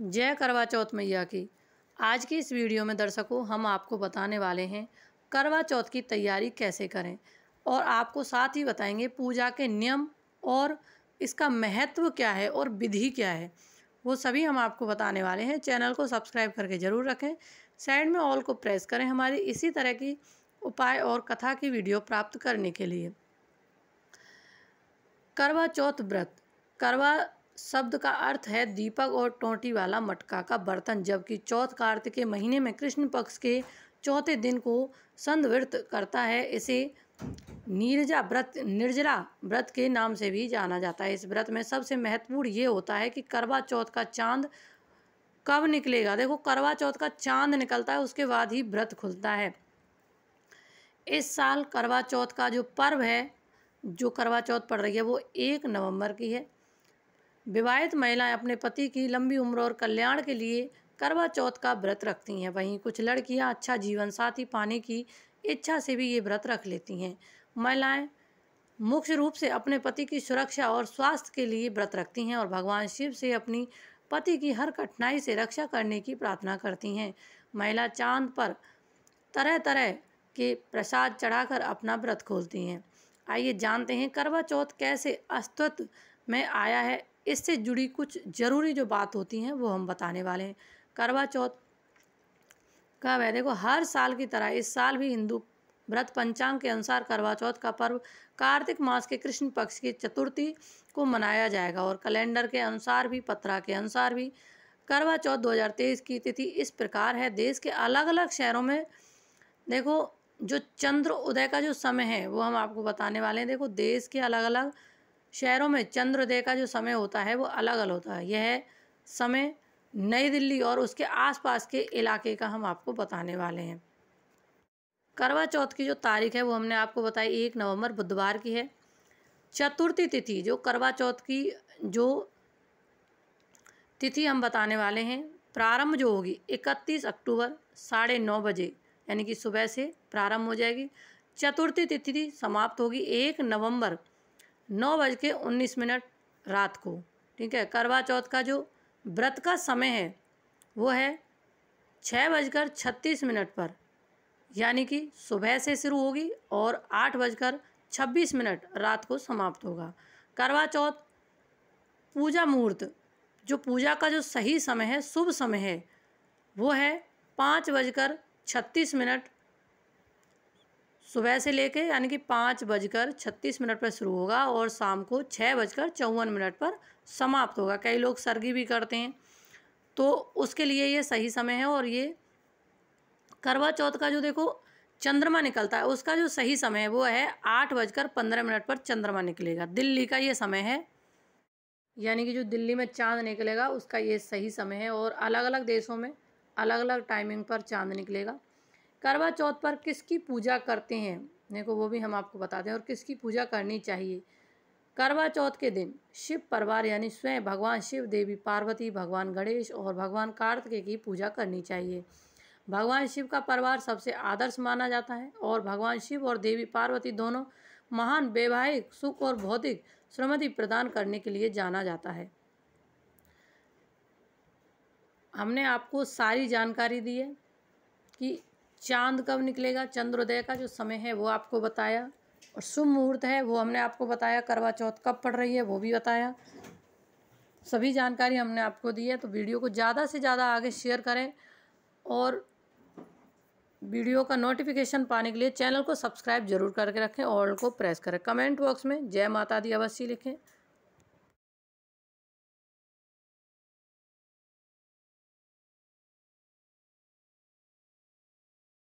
जय करवा चौथ मैया की आज की इस वीडियो में दर्शकों हम आपको बताने वाले हैं करवा चौथ की तैयारी कैसे करें और आपको साथ ही बताएंगे पूजा के नियम और इसका महत्व क्या है और विधि क्या है वो सभी हम आपको बताने वाले हैं चैनल को सब्सक्राइब करके ज़रूर रखें साइड में ऑल को प्रेस करें हमारी इसी तरह की उपाय और कथा की वीडियो प्राप्त करने के लिए करवा चौथ व्रत करवा शब्द का अर्थ है दीपक और टोटी वाला मटका का बर्तन जबकि चौथ कार्तिक के महीने में कृष्ण पक्ष के चौथे दिन को संधव्रत करता है इसे नीरजा व्रत निर्जरा व्रत के नाम से भी जाना जाता है इस व्रत में सबसे महत्वपूर्ण ये होता है कि करवा चौथ का चांद कब निकलेगा देखो करवा चौथ का चांद निकलता है उसके बाद ही व्रत खुलता है इस साल करवा चौथ का जो पर्व है जो करवा चौथ पड़ रही है वो एक नवंबर की है विवाहित महिलाएं अपने पति की लंबी उम्र और कल्याण के लिए करवा चौथ का व्रत रखती हैं वहीं कुछ लड़कियां अच्छा जीवन साथी पाने की इच्छा से भी ये व्रत रख लेती हैं महिलाएं मुख्य रूप से अपने पति की सुरक्षा और स्वास्थ्य के लिए व्रत रखती हैं और भगवान शिव से अपनी पति की हर कठिनाई से रक्षा करने की प्रार्थना करती हैं महिला चांद पर तरह तरह के प्रसाद चढ़ाकर अपना व्रत खोलती हैं आइए जानते हैं करवा चौथ कैसे अस्तित्व में आया है इससे जुड़ी कुछ ज़रूरी जो बात होती हैं वो हम बताने वाले हैं करवा चौथ का वह देखो हर साल की तरह इस साल भी हिंदू व्रत पंचांग के अनुसार करवा चौथ का पर्व कार्तिक मास के कृष्ण पक्ष की चतुर्थी को मनाया जाएगा और कैलेंडर के अनुसार भी पत्रा के अनुसार भी करवा चौथ 2023 की तिथि इस प्रकार है देश के अलग अलग शहरों में देखो जो चंद्र उदय का जो समय है वो हम आपको बताने वाले हैं देखो देश के अलग अलग शहरों में चंद्रोदय का जो समय होता है वो अलग अलग होता है यह समय नई दिल्ली और उसके आसपास के इलाके का हम आपको बताने वाले हैं करवा चौथ की जो तारीख है वो हमने आपको बताई एक नवंबर बुधवार की है चतुर्थी तिथि जो करवा चौथ की जो तिथि हम बताने वाले हैं प्रारंभ जो होगी 31 अक्टूबर साढ़े नौ बजे यानी कि सुबह से प्रारंभ हो जाएगी चतुर्थी तिथि समाप्त होगी एक नवंबर नौ बज के उन्नीस मिनट रात को ठीक है करवा चौथ का जो व्रत का समय है वो है छः बजकर छत्तीस मिनट पर यानी कि सुबह से शुरू होगी और आठ बजकर छब्बीस मिनट रात को समाप्त होगा करवा चौथ पूजा मुहूर्त जो पूजा का जो सही समय है शुभ समय है वो है पाँच बजकर छत्तीस मिनट सुबह से लेकर यानी कि पाँच बजकर छत्तीस मिनट पर शुरू होगा और शाम को छः बजकर चौवन मिनट पर समाप्त होगा कई लोग सर्गी भी करते हैं तो उसके लिए ये सही समय है और ये करवा चौथ का जो देखो चंद्रमा निकलता है उसका जो सही समय है वो है आठ बजकर पंद्रह मिनट पर चंद्रमा निकलेगा दिल्ली का ये समय है यानी कि जो दिल्ली में चांद निकलेगा उसका ये सही समय है और अलग अलग देशों में अलग अलग टाइमिंग पर चांद निकलेगा करवा चौथ पर किसकी पूजा करते हैं देखो वो भी हम आपको बता दें और किसकी पूजा करनी चाहिए करवा चौथ के दिन शिव परिवार यानी स्वयं भगवान शिव देवी पार्वती भगवान गणेश और भगवान कार्तिकेय की पूजा करनी चाहिए भगवान शिव का परिवार सबसे आदर्श माना जाता है और भगवान शिव और देवी पार्वती दोनों महान वैवाहिक सुख और भौतिक श्रमति प्रदान करने के लिए जाना जाता है हमने आपको सारी जानकारी दी है कि चांद कब निकलेगा चंद्रोदय का जो समय है वो आपको बताया और शुभ मुहूर्त है वो हमने आपको बताया करवा चौथ कब पड़ रही है वो भी बताया सभी जानकारी हमने आपको दी है तो वीडियो को ज़्यादा से ज़्यादा आगे शेयर करें और वीडियो का नोटिफिकेशन पाने के लिए चैनल को सब्सक्राइब जरूर करके रखें ऑल को प्रेस करें कमेंट बॉक्स में जय माता दी अवश्य लिखें